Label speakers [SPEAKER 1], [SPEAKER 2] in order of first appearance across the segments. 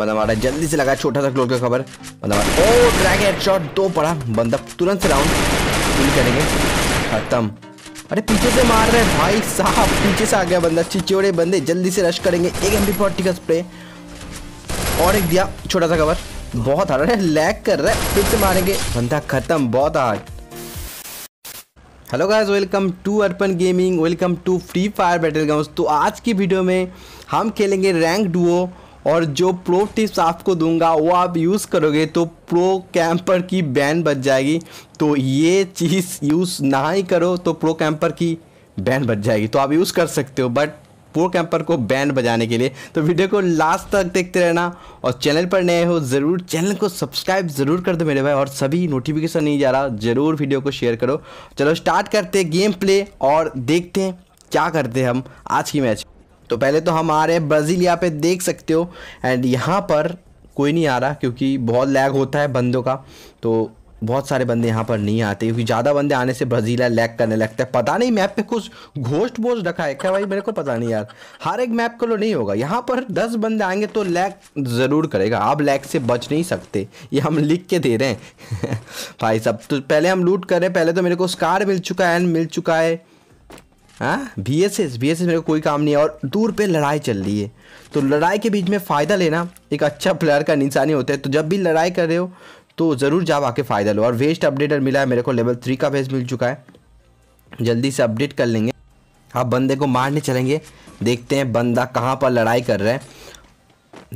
[SPEAKER 1] बंदा मारा जल्दी से लगा छोटा सा क्लोज का खबर बंदा ओ ड्रैग हेडशॉट दो पड़ा बंदा तुरंत से राउंड फुल करेंगे खत्म अरे पीछे से मार रहे भाई साहब पीछे से आ गया बंदा चिचोड़े बंदे जल्दी से रश करेंगे एक एम पी का स्प्रे और एक दिया छोटा सा खबर बहुत हार्ड है लैग कर रहा है फिर से मारेंगे बंदा खत्म बहुत hard hello guys welcome to Arpan gaming welcome to free fire battle grounds तो आज की वीडियो में हम खेलेंगे रैंक डुओ और जो प्रो टिप्स आपको दूंगा वो आप यूज़ करोगे तो प्रो कैंपर की बैन बच जाएगी तो ये चीज़ यूज़ ना ही करो तो प्रो कैंपर की बैन बच जाएगी तो आप यूज़ कर सकते हो बट प्रो कैंपर को बैन बजाने के लिए तो वीडियो को लास्ट तक देखते रहना और चैनल पर नए हो ज़रूर चैनल को सब्सक्राइब ज़रूर कर दो मेरे भाई और सभी नोटिफिकेशन नहीं जा रहा ज़रूर वीडियो को शेयर करो चलो स्टार्ट करते गेम प्ले और देखते हैं क्या करते हैं हम आज की मैच तो पहले तो हम आ रहे हैं ब्राज़ील यहाँ पे देख सकते हो एंड यहाँ पर कोई नहीं आ रहा क्योंकि बहुत लैग होता है बंदों का तो बहुत सारे बंदे यहाँ पर नहीं आते क्योंकि ज़्यादा बंदे आने से ब्राज़ील लैग करने लगता है पता नहीं मैप पे कुछ घोष्ट बोझ रखा है क्या भाई मेरे को पता नहीं यार हर एक मैप को लो नहीं होगा यहाँ पर दस बंदे आएंगे तो लैग ज़रूर करेगा आप लैग से बच नहीं सकते ये हम लिख के दे रहे हैं भाई सब तो पहले हम लूट कर रहे हैं पहले तो मेरे को स्कार मिल चुका है एंड मिल चुका है हाँ B S S B S S मेरे को कोई काम नहीं है और दूर पे लड़ाई चल रही है तो लड़ाई के बीच में फ़ायदा लेना एक अच्छा प्लेयर का निशानी होता है तो जब भी लड़ाई कर रहे हो तो ज़रूर जाओ आके फ़ायदा लो और वेस्ट अपडेटर मिला है मेरे को लेवल थ्री का वेस्ट मिल चुका है जल्दी से अपडेट कर लेंगे आप बंदे को मारने चलेंगे देखते हैं बंदा कहाँ पर लड़ाई कर रहा है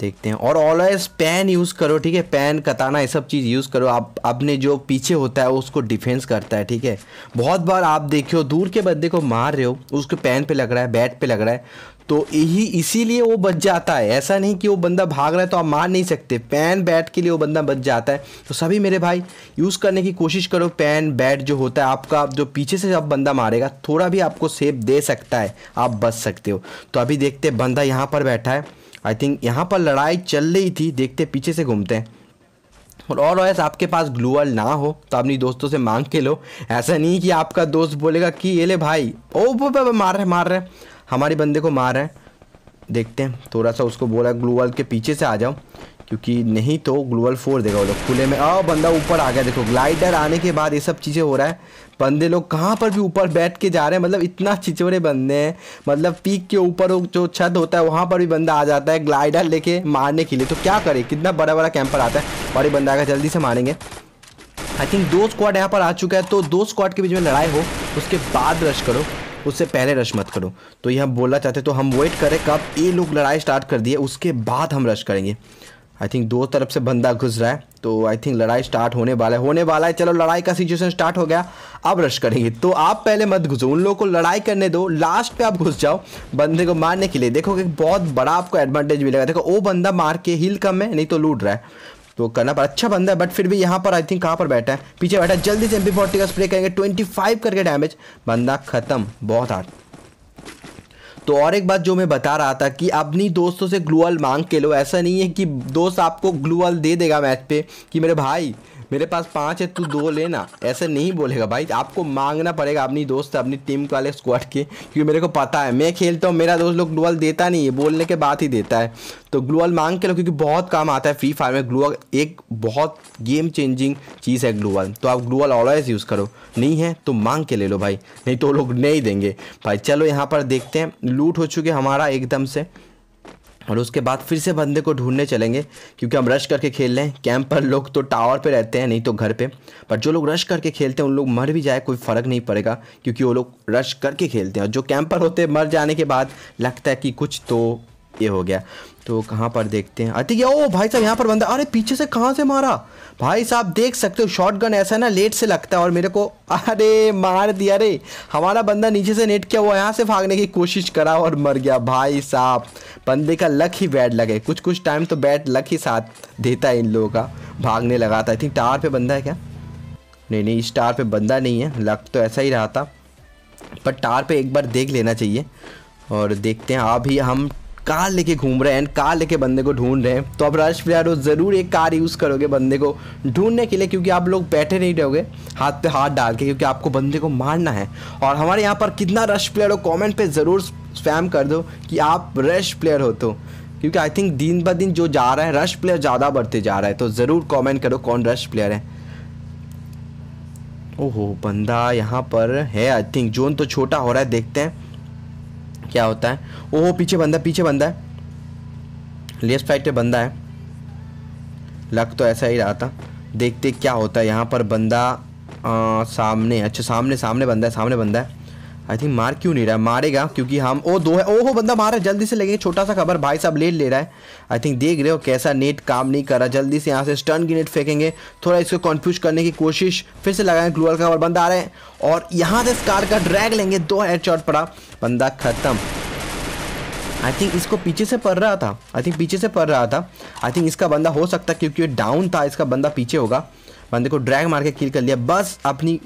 [SPEAKER 1] देखते हैं और ऑलवेज पैन यूज़ करो ठीक है पैन कताना ये सब चीज़ यूज़ करो आप अपने जो पीछे होता है उसको डिफेंस करता है ठीक है बहुत बार आप देखे हो दूर के बंदे को मार रहे हो उसके पैन पे लग रहा है बैट पे लग रहा है तो यही इसीलिए वो बच जाता है ऐसा नहीं कि वो बंदा भाग रहा है तो आप मार नहीं सकते पैन बैट के लिए वो बंदा बच जाता है तो सभी मेरे भाई यूज़ करने की कोशिश करो पैन बैट जो होता है आपका जो पीछे से जब बंदा मारेगा थोड़ा भी आपको सेफ दे सकता है आप बच सकते हो तो अभी देखते बंदा यहाँ पर बैठा है आई थिंक यहाँ पर लड़ाई चल रही थी देखते पीछे से घूमते हैं और और वैसे आपके पास ग्लूअल ना हो तो अपनी दोस्तों से मांग के लो ऐसा नहीं कि आपका दोस्त बोलेगा कि ये ले भाई ओ वो मार रहे मार रहे हमारे बंदे को मार रहे हैं देखते हैं थोड़ा सा उसको बोला ग्लूअल के पीछे से आ जाओ क्योंकि नहीं तो ग्लोबल फोर देगा वो लोग खुले में आ बंदा ऊपर आ गया देखो ग्लाइडर आने के बाद ये सब चीज़ें हो रहा है बंदे लोग कहाँ पर भी ऊपर बैठ के जा रहे हैं मतलब इतना चिचवरे बंदे हैं मतलब पीक के ऊपर जो छत होता है वहाँ पर भी बंदा आ जाता है ग्लाइडर लेके मारने के लिए तो क्या करे कितना बड़ा बड़ा कैंपर आता है और ये बंदा आएगा जल्दी से मारेंगे आई थिंक दो स्क्वाड यहाँ पर आ चुका है तो दो स्क्वाड के बीच में लड़ाई हो उसके बाद रश करो उससे पहले रश मत करो तो हम बोलना चाहते तो हम वेट करें कब ये लोग लड़ाई स्टार्ट कर दिए उसके बाद हम रश करेंगे आई थिंक दो तरफ से बंदा घुस रहा है तो आई थिंक लड़ाई स्टार्ट होने वाला है होने वाला है चलो लड़ाई का सिचुएशन स्टार्ट हो गया अब रश करेंगे तो आप पहले मत घुसो उन लोगों को लड़ाई करने दो लास्ट पे आप घुस जाओ बंदे को मारने के लिए देखो कि बहुत बड़ा आपको एडवांटेज मिलेगा देखो वो बंदा मार के हिल कम है नहीं तो लूट रहा है तो करना पर अच्छा बंदा है बट फिर भी यहाँ पर आई थिंक कहाँ पर बैठा है पीछे बैठा है जल्दी से एम का स्प्रे करेंगे ट्वेंटी फाइव करके डैमेज बंदा खत्म बहुत हार्ड तो और एक बात जो मैं बता रहा था कि अपनी दोस्तों से ग्लूअल मांग के लो ऐसा नहीं है कि दोस्त आपको ग्लूअल दे देगा मैच पे कि मेरे भाई मेरे पास पाँच है तू दो लेना ऐसे नहीं बोलेगा भाई आपको मांगना पड़ेगा अपनी दोस्त अपनी टीम वाले स्क्वाड के क्योंकि मेरे को पता है मैं खेलता हूँ मेरा दोस्त लोग ग्लूअल देता नहीं है बोलने के बाद ही देता है तो ग्लूअल मांग के लो क्योंकि बहुत काम आता है फ्री फायर में ग्लूअल एक बहुत गेम चेंजिंग चीज़ है ग्लूअल तो आप ग्लूअल ऑलवेज यूज़ करो नहीं है तो मांग के ले लो भाई नहीं तो लोग नहीं देंगे भाई चलो यहाँ पर देखते हैं लूट हो चुके हमारा एकदम से और उसके बाद फिर से बंदे को ढूंढने चलेंगे क्योंकि हम रश करके खेल रहे हैं कैंप पर लोग तो टावर पे रहते हैं नहीं तो घर पे पर जो लोग रश करके खेलते हैं उन लोग मर भी जाए कोई फ़र्क नहीं पड़ेगा क्योंकि वो लोग रश करके खेलते हैं और जो कैंप पर होते मर जाने के बाद लगता है कि कुछ तो ये हो गया तो कहाँ पर देखते हैं अति ओ भाई साहब यहाँ पर बंदा अरे पीछे से कहाँ से मारा भाई साहब देख सकते हो शॉर्ट गन ऐसा ना लेट से लगता है और मेरे को अरे मार दिया रे हमारा बंदा नीचे से नेट किया वो यहाँ से भागने की कोशिश करा और मर गया भाई साहब बंदे का लक ही बैड लगे कुछ कुछ टाइम तो बैड लक ही साथ देता है इन लोगों का भागने लगा था आई थिंक टावर पर बंदा है क्या नहीं नहीं इस टावर पर बंदा नहीं है लक तो ऐसा ही रहा था पर टावर पर एक बार देख लेना चाहिए और देखते हैं अभी हम कार लेके घूम रहे हैं एंड कार लेके बंदे को ढूंढ रहे हैं तो आप रश प्लेयर हो ज़रूर एक कार यूज़ करोगे बंदे को ढूंढने के लिए क्योंकि आप लोग बैठे नहीं रहोगे हाथ पे हाथ डाल के क्योंकि आपको बंदे को मारना है और हमारे यहाँ पर कितना रश प्लेयर हो कॉमेंट पर ज़रूर स्पैम कर दो कि आप रश प्लेयर हो तो क्योंकि आई थिंक दिन ब दिन जो जा रहा है रश प्लेयर ज़्यादा बढ़ते जा रहा है तो ज़रूर कॉमेंट करो कौन रश प्लेयर है ओहो बंदा यहाँ पर है आई थिंक जोन तो छोटा हो रहा है देखते हैं क्या होता है ओह पीछे बंदा पीछे बंदा है लेफ्ट साइड पे बंदा है लग तो ऐसा ही रहा था देखते क्या होता है यहाँ पर बंदा आ, सामने अच्छा सामने सामने बंदा है सामने बंदा है आई थिंक मार क्यों नहीं रहा मारेगा क्योंकि हम ओ दो है ओ हो बंदा मार रहा है जल्दी से लेंगे छोटा सा खबर भाई साहब लेट ले रहा है आई थिंक देख रहे हो कैसा नेट काम नहीं कर रहा जल्दी से यहाँ से स्टन की नेट फेंकेंगे थोड़ा इसको कन्फ्यूज करने की कोशिश फिर से लगाएंगे ग्लूअल का खबर बंदा आ रहे हैं और यहाँ से स्कार का ड्रैग लेंगे दो हेड शॉट पड़ा बंदा खत्म आई थिंक इसको पीछे से पड़ रहा था आई थिंक पीछे से पड़ रहा था आई थिंक इसका बंदा हो सकता क्योंकि डाउन था इसका बंदा पीछे होगा बंदे को ड्रैग मार के किल कर लिया बस अपनी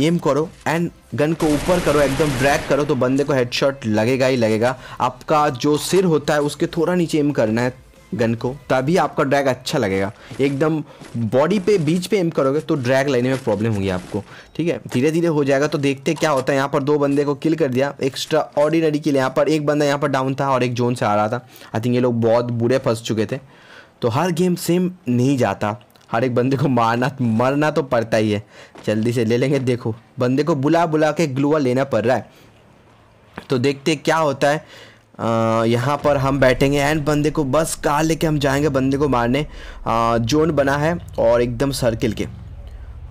[SPEAKER 1] एम करो एंड गन को ऊपर करो एकदम ड्रैग करो तो बंदे को हेडशॉट लगेगा ही लगेगा आपका जो सिर होता है उसके थोड़ा नीचे एम करना है गन को तभी आपका ड्रैग अच्छा लगेगा एकदम बॉडी पे बीच पे एम करोगे तो ड्रैग लेने में प्रॉब्लम होगी आपको ठीक है धीरे धीरे हो जाएगा तो देखते क्या होता है यहाँ पर दो बंदे को किल कर दिया एक्स्ट्रा ऑर्डिनरी किल यहाँ पर एक बंदा यहाँ पर डाउन था और एक जोन से आ रहा था आई थिंक ये लोग बहुत बुरे फंस चुके थे तो हर गेम सेम नहीं जाता हर एक बंदे को मारना मरना तो पड़ता ही है जल्दी से ले लेंगे देखो बंदे को बुला बुला के ग्लूआ लेना पड़ रहा है तो देखते क्या होता है यहाँ पर हम बैठेंगे एंड बंदे को बस कार लेके हम जाएंगे बंदे को मारने आ, जोन बना है और एकदम सर्किल के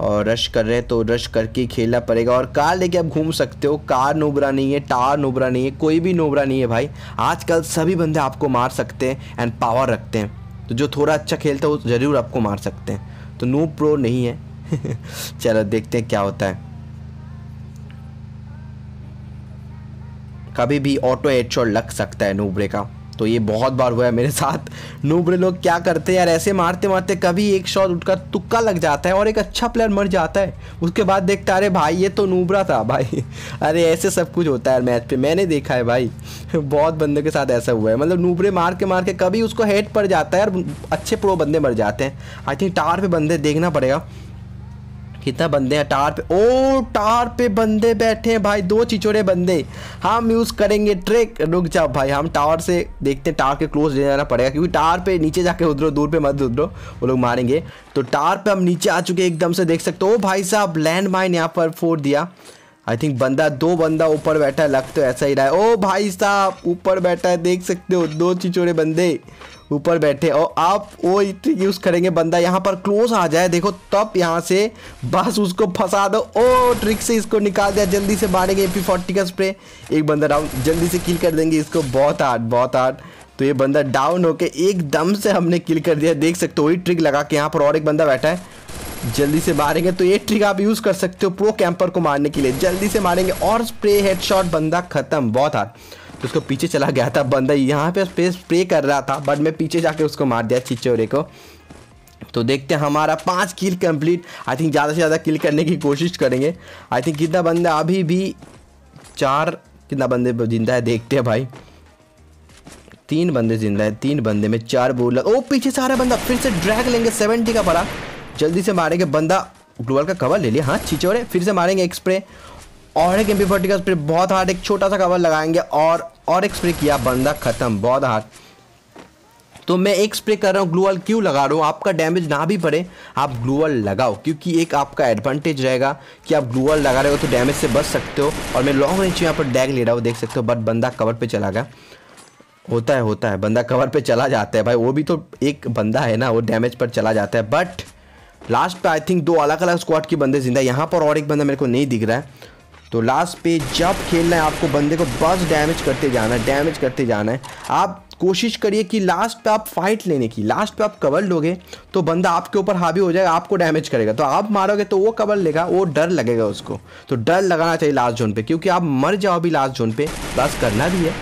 [SPEAKER 1] और रश कर रहे हैं तो रश करके खेलना पड़ेगा और कार लेके आप घूम सकते हो कार नोबरा नहीं है टार नोबरा नहीं है कोई भी नोबरा नहीं है भाई आजकल सभी बंदे आपको मार सकते हैं एंड पावर रखते हैं तो जो थोड़ा अच्छा खेलता है वो ज़रूर आपको मार सकते हैं तो नूब प्रो नहीं है चलो देखते हैं क्या होता है कभी भी ऑटो एच लग सकता है नूबरे का तो ये बहुत बार हुआ है मेरे साथ नूबरे लोग क्या करते हैं यार ऐसे मारते मारते कभी एक शॉट उठकर तुक्का लग जाता है और एक अच्छा प्लेयर मर जाता है उसके बाद देखता अरे भाई ये तो नूबरा था भाई अरे ऐसे सब कुछ होता है मैच पे मैंने देखा है भाई बहुत बंदों के साथ ऐसा हुआ है मतलब नूबरे मार के मार के कभी उसको हेड पड़ जाता है यार अच्छे प्रो बंदे मर जाते हैं आई थिंक टावर पर बंदे देखना पड़ेगा कितना बंदे हैं टार पे ओ टार पे बंदे बैठे हैं भाई दो चिचोड़े बंदे हम यूज़ करेंगे ट्रेक रुक जाओ भाई हम टावर से देखते हैं टावर के क्लोज ले जाना पड़ेगा क्योंकि टावर पे नीचे जाके उधरो दूर पे मत उधरो वो लोग मारेंगे तो टावर पे हम नीचे आ चुके एकदम से देख सकते हो भाई साहब लैंड माइन यहाँ पर फोड़ दिया आई थिंक बंदा दो बंदा ऊपर बैठा है लग तो ऐसा ही रहा है ओ भाई साहब ऊपर बैठा है देख सकते हो दो चिचोड़े बंदे ऊपर बैठे और आप वो ट्रिक यूज़ करेंगे बंदा यहाँ पर क्लोज आ जाए देखो तब यहाँ से बस उसको फंसा दो ओ ट्रिक से इसको निकाल दिया जल्दी से मारेंगे ए पी फोर्टी का स्प्रे एक बंदा डाउन जल्दी से किल कर देंगे इसको बहुत हार्ड बहुत हार्ड तो ये बंदा डाउन होके एकदम से हमने किल कर दिया देख सकते हो वही ट्रिक लगा के यहाँ पर और एक बंदा बैठा है जल्दी से मारेंगे तो ये ट्रिक आप यूज़ कर सकते हो प्रो कैंपर को मारने के लिए जल्दी से मारेंगे और स्प्रे हेडशॉट बंदा ख़त्म बहुत हार तो उसको पीछे चला गया था बंदा यहाँ पे स्प्रे स्प्रे कर रहा था बट मैं पीछे जाके उसको मार दिया चिचोरे को तो देखते हैं हमारा पांच किल कंप्लीट आई थिंक ज़्यादा से ज़्यादा किल करने की कोशिश करेंगे आई थिंक कितना बंदा अभी भी चार कितना बंदे जिंदा है देखते हैं भाई तीन बंदे जिंदा है तीन बंदे में चार बोल ओ पीछे सारा बंदा फिर से ड्रैग लेंगे सेवेंटी का पड़ा जल्दी से मारेंगे बंदा ग्लोबल का कवर ले लिया हाँ छिचोरे फिर से मारेंगे एक स्प्रे और एक एम पी फोर्टी का स्प्रे बहुत हार्ड एक छोटा सा कवर लगाएंगे और और एक स्प्रे किया बंदा ख़त्म बहुत हार्ड तो मैं एक स्प्रे कर रहा हूँ ग्लूअल क्यों लगा रहा हूँ आपका डैमेज ना भी पड़े आप ग्लूअल लगाओ क्योंकि एक आपका एडवांटेज रहेगा कि आप ग्लूअल लगा रहे हो तो डैमेज से बच सकते हो और मैं लॉन्ग रेंज यहाँ पर डैग ले रहा हूँ देख सकते हो बट बंदा कवर पे चला गया होता है होता है बंदा कवर पे चला जाता है भाई वो भी तो एक बंदा है ना वो डैमेज पर चला जाता है बट लास्ट पे आई थिंक दो अलग अलग स्क्वाड के बंदे जिंदा यहाँ पर और एक बंदा मेरे को नहीं दिख रहा है तो लास्ट पे जब खेलना है आपको बंदे को बस डैमेज करते जाना है डैमेज करते जाना है आप कोशिश करिए कि लास्ट पे आप फाइट लेने की लास्ट पे आप कवर लोगे तो बंदा आपके ऊपर हावी हो जाएगा आपको डैमेज करेगा तो आप मारोगे तो वो कवर लेगा वो डर लगेगा उसको तो डर लगाना चाहिए लास्ट जोन पे क्योंकि आप मर जाओ भी लास्ट जोन पे प्लस करना भी है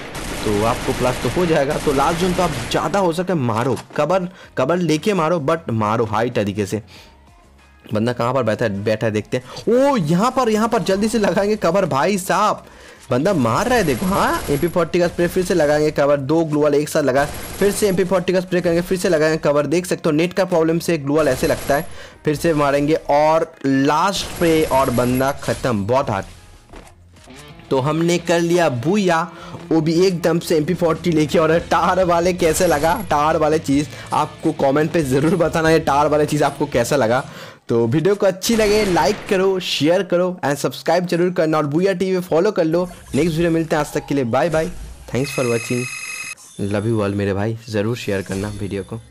[SPEAKER 1] तो आपको प्लस तो हो जाएगा तो लास्ट जोन तो आप ज़्यादा हो सके मारो कबर कबर लेके मारो बट मारो हाई तरीके से बंदा कहाँ पर बैठा है बैठा है देखते हैं ओ यहाँ पर यहाँ पर जल्दी से लगाएंगे कवर भाई साहब बंदा मार रहा है देखो हाँ एम पी फोर्टी का स्प्रे फिर से लगाएंगे कवर दो ग्लूअल एक साथ लगा फिर से एम पी फोर्टी का स्प्रे करेंगे फिर से लगाएंगे कवर देख सकते हो नेट का प्रॉब्लम से ग्लूअल ऐसे लगता है फिर से मारेंगे और लास्ट पे और बंदा खत्म बहुत हार्ड तो हमने कर लिया भूया वो भी एकदम से एम पी लेके और टार वाले कैसे लगा टार वाले चीज़ आपको कमेंट पे ज़रूर बताना है टार वाले चीज़ आपको कैसा लगा तो वीडियो को अच्छी लगे लाइक करो शेयर करो एंड सब्सक्राइब जरूर करना और भूया टीवी फॉलो कर लो नेक्स्ट वीडियो मिलते हैं आज तक के लिए bye bye thanks for watching love you all मेरे भाई ज़रूर शेयर करना वीडियो को